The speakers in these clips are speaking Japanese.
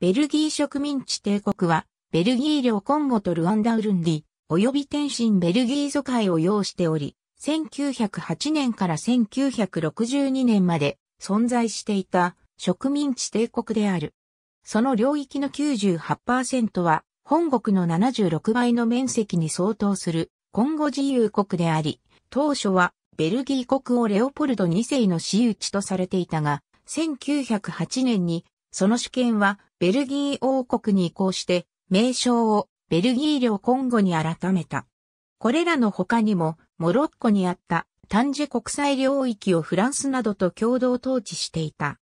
ベルギー植民地帝国は、ベルギー領コンゴとルアンダウルンディ、及び天津ベルギー疎界を要しており、1908年から1962年まで存在していた植民地帝国である。その領域の98%は、本国の76倍の面積に相当するコンゴ自由国であり、当初はベルギー国をレオポルド2世の私有地とされていたが、1908年にその主権はベルギー王国に移行して、名称をベルギー領コンゴに改めた。これらの他にも、モロッコにあった単時国際領域をフランスなどと共同統治していた。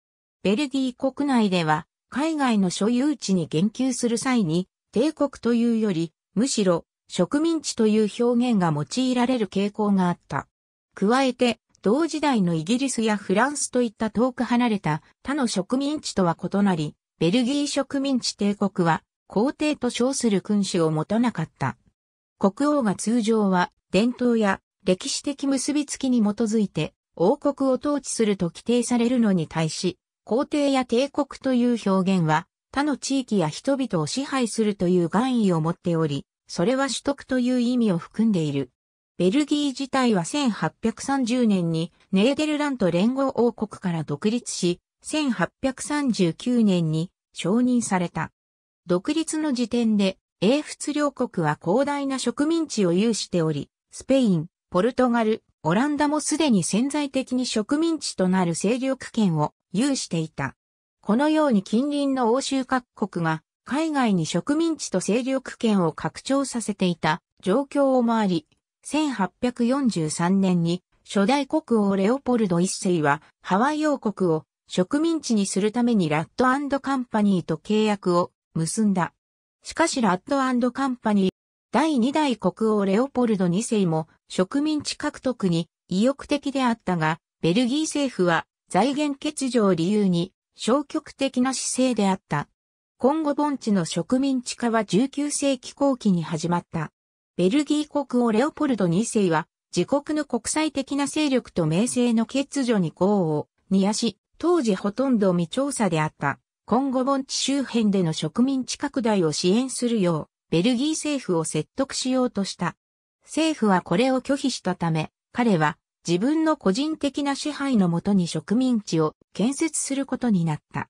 ベルギー国内では、海外の所有地に言及する際に、帝国というより、むしろ植民地という表現が用いられる傾向があった。加えて、同時代のイギリスやフランスといった遠く離れた他の植民地とは異なり、ベルギー植民地帝国は皇帝と称する君主を持たなかった。国王が通常は伝統や歴史的結びつきに基づいて王国を統治すると規定されるのに対し、皇帝や帝国という表現は他の地域や人々を支配するという願意を持っており、それは取得という意味を含んでいる。ベルギー自体は1830年にネーデルラント連合王国から独立し、1839年に承認された。独立の時点で、英仏両国は広大な植民地を有しており、スペイン、ポルトガル、オランダもすでに潜在的に植民地となる勢力圏を有していた。このように近隣の欧州各国が海外に植民地と勢力圏を拡張させていた状況を回り、1843年に初代国王レオポルド一世はハワイ王国を植民地にするためにラッドカンパニーと契約を結んだ。しかしラッドカンパニー、第2代国王レオポルド2世も植民地獲得に意欲的であったが、ベルギー政府は財源欠如を理由に消極的な姿勢であった。今後盆地の植民地化は19世紀後期に始まった。ベルギー国王レオポルド2世は自国の国際的な勢力と名声の欠如に功を煮やし、当時ほとんど未調査であった、今後盆地周辺での植民地拡大を支援するよう、ベルギー政府を説得しようとした。政府はこれを拒否したため、彼は自分の個人的な支配のもとに植民地を建設することになった。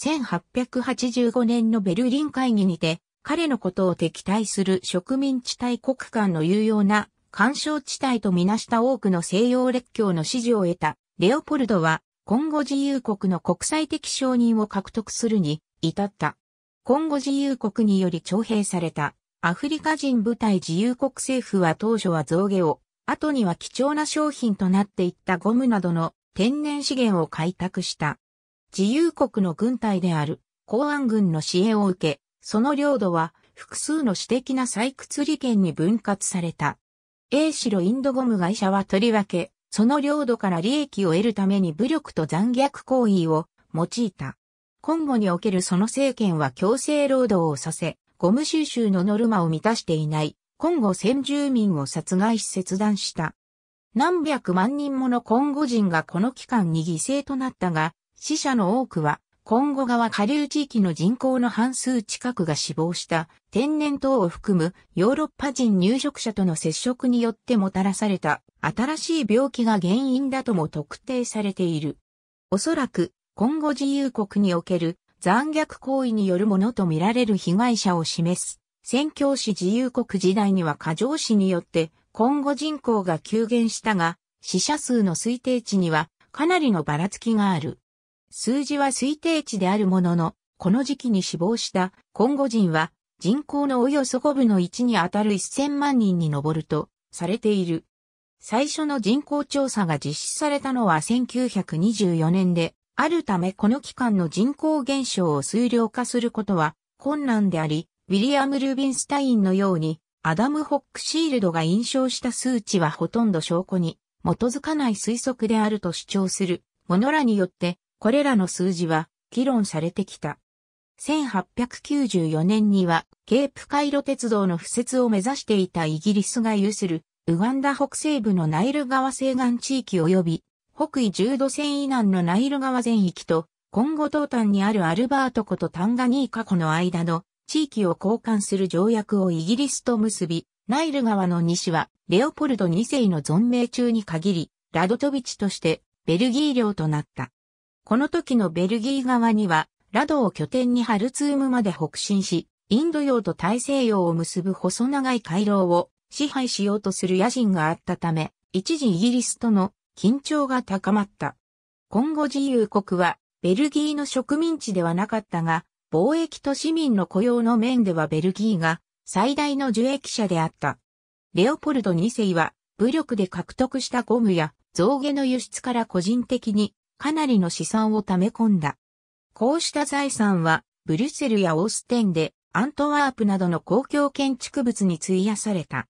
1885年のベルリン会議にて、彼のことを敵対する植民地帯国間の有用な干渉地帯とみなした多くの西洋列強の支持を得た。レオポルドは今後自由国の国際的承認を獲得するに至った。今後自由国により徴兵されたアフリカ人部隊自由国政府は当初は象牙を、後には貴重な商品となっていったゴムなどの天然資源を開拓した。自由国の軍隊である公安軍の支援を受け、その領土は複数の私的な採掘利権に分割された。A 城インドゴム会社はとりわけその領土から利益を得るために武力と残虐行為を用いた。今後におけるその政権は強制労働をさせ、ゴム収集のノルマを満たしていない、今後先住民を殺害し切断した。何百万人もの今後人がこの期間に犠牲となったが、死者の多くは今後川下流地域の人口の半数近くが死亡した天然痘を含むヨーロッパ人入植者との接触によってもたらされた新しい病気が原因だとも特定されている。おそらく今後自由国における残虐行為によるものとみられる被害者を示す。宣教師自由国時代には過剰死によって今後人口が急減したが死者数の推定値にはかなりのばらつきがある。数字は推定値であるものの、この時期に死亡したコンゴ人は人口のおよそ5分の1に当たる1000万人に上るとされている。最初の人口調査が実施されたのは1924年で、あるためこの期間の人口減少を数量化することは困難であり、ウィリアム・ルビンスタインのように、アダム・ホックシールドが印象した数値はほとんど証拠に基づかない推測であると主張するものらによってこれらの数字は議論されてきた。1894年にはケープカイロ鉄道の敷設を目指していたイギリスが有するウガンダ北西部のナイル川西岸地域及び北緯10度線以南のナイル川全域と今後東端にあるアルバート湖とタンガニーカ湖の間の地域を交換する条約をイギリスと結び、ナイル川の西はレオポルド2世の存命中に限り、ラドトビチとしてベルギー領となった。この時のベルギー側には、ラドを拠点にハルツームまで北進し、インド洋と大西洋を結ぶ細長い回廊を支配しようとする野心があったため、一時イギリスとの緊張が高まった。今後自由国はベルギーの植民地ではなかったが、貿易と市民の雇用の面ではベルギーが最大の受益者であった。レオポルド2世は武力で獲得したゴムや象牙の輸出から個人的にかなりの資産を貯め込んだ。こうした財産は、ブリュッセルやオーステンで、アントワープなどの公共建築物に費やされた。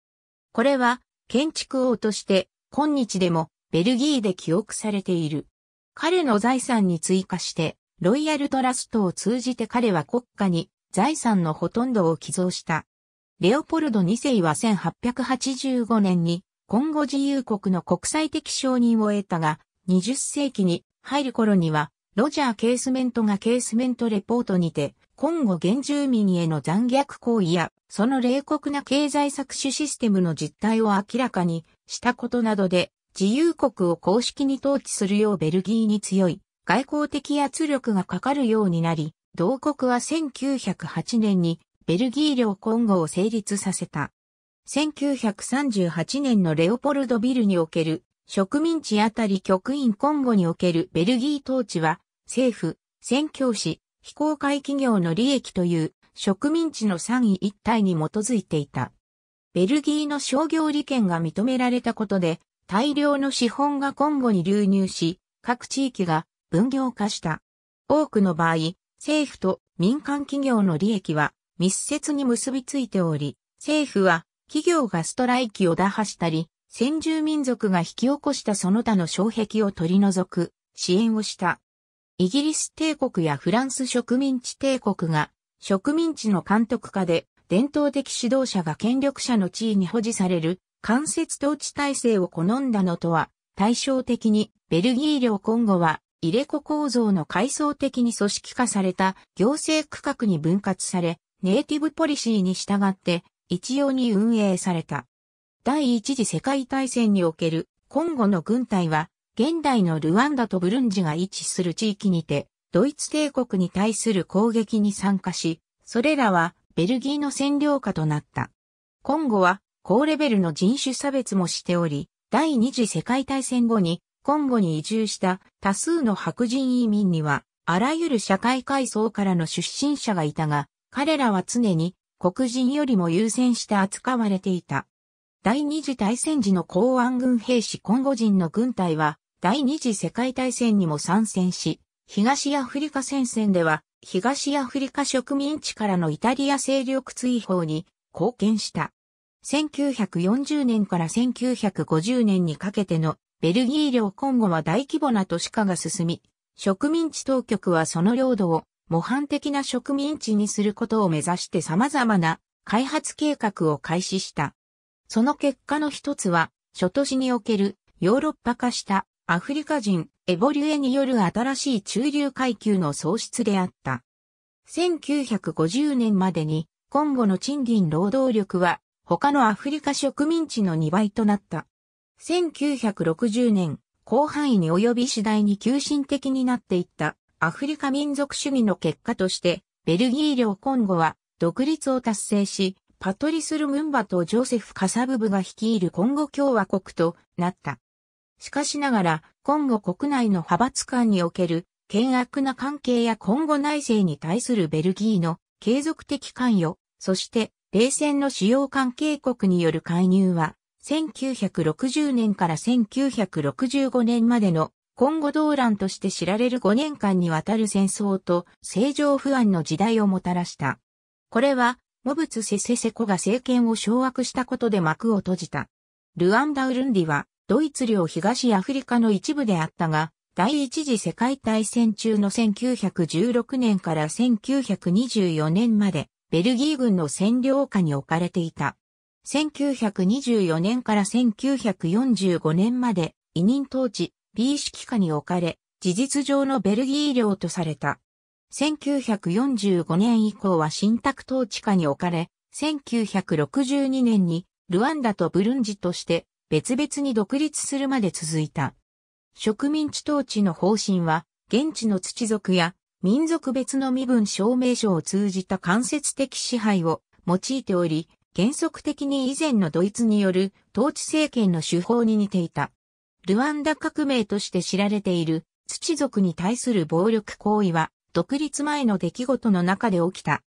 これは、建築王として、今日でも、ベルギーで記憶されている。彼の財産に追加して、ロイヤルトラストを通じて彼は国家に財産のほとんどを寄贈した。レオポルド2世は1885年に、今後自由国の国際的承認を得たが、20世紀に入る頃には、ロジャー・ケースメントがケースメントレポートにて、今後原住民への残虐行為や、その冷酷な経済搾取システムの実態を明らかにしたことなどで、自由国を公式に統治するようベルギーに強い外交的圧力がかかるようになり、同国は1908年にベルギー領今後を成立させた。1938年のレオポルドビルにおける植民地あたり局員今後におけるベルギー統治は、政府、宣教師、非公開企業の利益という植民地の三位一体に基づいていた。ベルギーの商業利権が認められたことで、大量の資本が今後に流入し、各地域が分業化した。多くの場合、政府と民間企業の利益は密接に結びついており、政府は企業がストライキを打破したり、先住民族が引き起こしたその他の障壁を取り除く支援をした。イギリス帝国やフランス植民地帝国が植民地の監督下で伝統的指導者が権力者の地位に保持される間接統治体制を好んだのとは対照的にベルギー領今後は入れ子構造の階層的に組織化された行政区画に分割されネイティブポリシーに従って一様に運営された。第一次世界大戦におけるコンゴの軍隊は、現代のルワンダとブルンジが位置する地域にて、ドイツ帝国に対する攻撃に参加し、それらはベルギーの占領下となった。コンゴは高レベルの人種差別もしており、第二次世界大戦後にコンゴに移住した多数の白人移民には、あらゆる社会階層からの出身者がいたが、彼らは常に黒人よりも優先して扱われていた。第二次大戦時の公安軍兵士コンゴ人の軍隊は、第二次世界大戦にも参戦し、東アフリカ戦線では、東アフリカ植民地からのイタリア勢力追放に貢献した。1940年から1950年にかけてのベルギー領コンゴは大規模な都市化が進み、植民地当局はその領土を模範的な植民地にすることを目指して様々な開発計画を開始した。その結果の一つは、諸都市におけるヨーロッパ化したアフリカ人エボリュエによる新しい中流階級の創出であった。1950年までに、今後の賃金労働力は、他のアフリカ植民地の2倍となった。1960年、広範囲に及び次第に急進的になっていったアフリカ民族主義の結果として、ベルギー領コンゴは独立を達成し、パトリス・ルムンバとジョセフ・カサブブが率いるコンゴ共和国となった。しかしながら、コンゴ国内の派閥間における、険悪な関係やコンゴ内政に対するベルギーの継続的関与、そして冷戦の主要関係国による介入は、1960年から1965年までの今後動乱として知られる5年間にわたる戦争と正常不安の時代をもたらした。これはモブツセセセコが政権を掌握したことで幕を閉じた。ルアンダ・ウルンディは、ドイツ領東アフリカの一部であったが、第一次世界大戦中の1916年から1924年まで、ベルギー軍の占領下に置かれていた。1924年から1945年まで、委任統治、美意識下に置かれ、事実上のベルギー領とされた。1945年以降は新宅統治下に置かれ、1962年にルワンダとブルンジとして別々に独立するまで続いた。植民地統治の方針は、現地の土族や民族別の身分証明書を通じた間接的支配を用いており、原則的に以前のドイツによる統治政権の手法に似ていた。ルワンダ革命として知られている土族に対する暴力行為は独立前の出来事の中で起きた。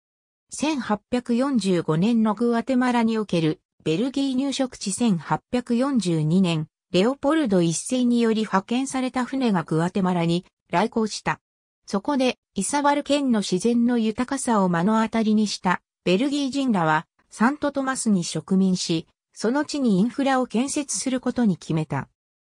1845年のグアテマラにおけるベルギー入植地1842年、レオポルド一世により派遣された船がグアテマラに来航した。そこで、イサバル県の自然の豊かさを目の当たりにしたベルギー人らはサントトマスに植民し、その地にインフラを建設することに決めた。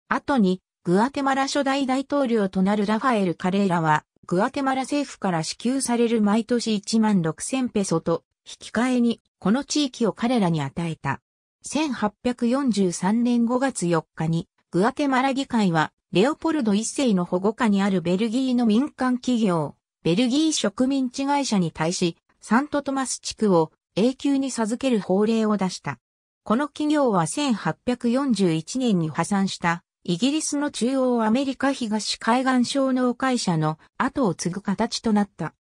後に、グアテマラ初代大統領となるラファエル・カレーラは、グアテマラ政府から支給される毎年1万6000ペソと、引き換えに、この地域を彼らに与えた。1843年5月4日に、グアテマラ議会は、レオポルド一世の保護下にあるベルギーの民間企業、ベルギー植民地会社に対し、サントトマス地区を永久に授ける法令を出した。この企業は1841年に破産したイギリスの中央アメリカ東海岸小農会社の後を継ぐ形となった。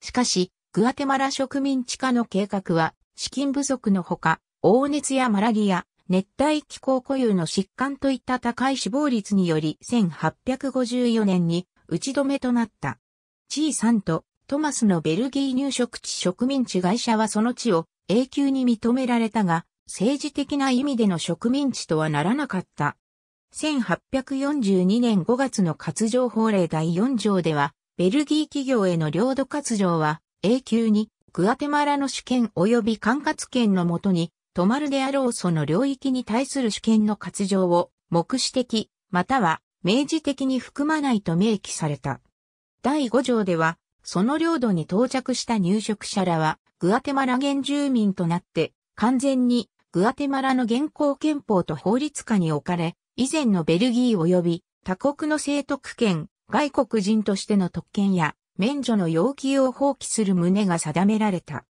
しかし、グアテマラ植民地化の計画は、資金不足のほか、黄熱やマラリア、熱帯気候固有の疾患といった高い死亡率により1854年に打ち止めとなった。G3 とトマスのベルギー入植地植民地会社はその地を永久に認められたが、政治的な意味での植民地とはならなかった。1842年5月の割譲法令第4条では、ベルギー企業への領土割譲は、永久に、グアテマラの主権及び管轄権のもとに、止まるであろうその領域に対する主権の割譲を、目視的、または、明示的に含まないと明記された。第5条では、その領土に到着した入植者らは、グアテマラ原住民となって、完全に、グアテマラの現行憲法と法律下に置かれ、以前のベルギー及び他国の政徳権、外国人としての特権や免除の要求を放棄する旨が定められた。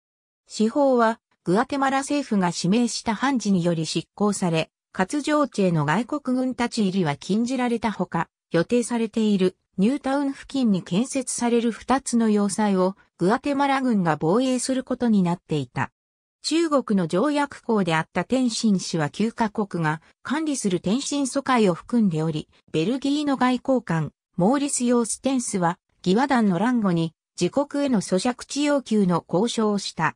司法はグアテマラ政府が指名した判事により執行され、活情地への外国軍立ち入りは禁じられたほか、予定されているニュータウン付近に建設される2つの要塞をグアテマラ軍が防衛することになっていた。中国の条約校であった天津市は9カ国が管理する天津疎開を含んでおり、ベルギーの外交官、モーリス・ヨーステンスは、義和団の乱後に自国への咀嚼地要求の交渉をした。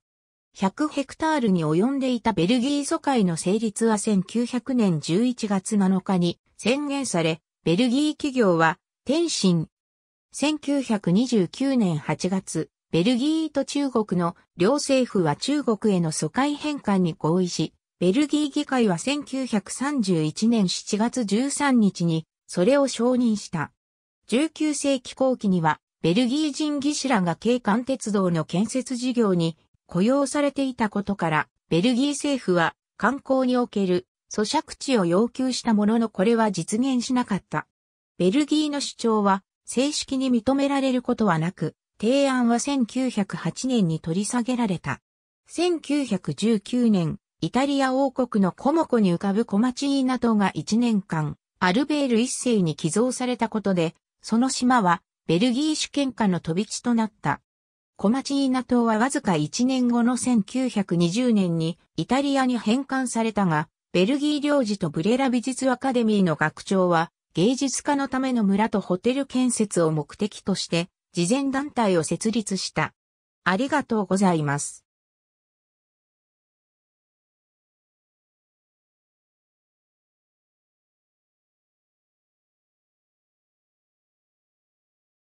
100ヘクタールに及んでいたベルギー疎開の成立は1900年11月7日に宣言され、ベルギー企業は天津。1929年8月、ベルギーと中国の両政府は中国への疎開返還に合意し、ベルギー議会は1931年7月13日にそれを承認した。19世紀後期にはベルギー人技師らが警官鉄道の建設事業に雇用されていたことから、ベルギー政府は観光における咀嚼地を要求したもののこれは実現しなかった。ベルギーの主張は正式に認められることはなく、提案は1908年に取り下げられた。1919年、イタリア王国のコモコに浮かぶコマチーナ島が1年間、アルベール一世に寄贈されたことで、その島はベルギー主権下の飛び地となった。コマチーナ島はわずか1年後の1920年にイタリアに返還されたが、ベルギー領事とブレラ美術アカデミーの学長は、芸術家のための村とホテル建設を目的として、慈善団体を設立した。ありがとうございます。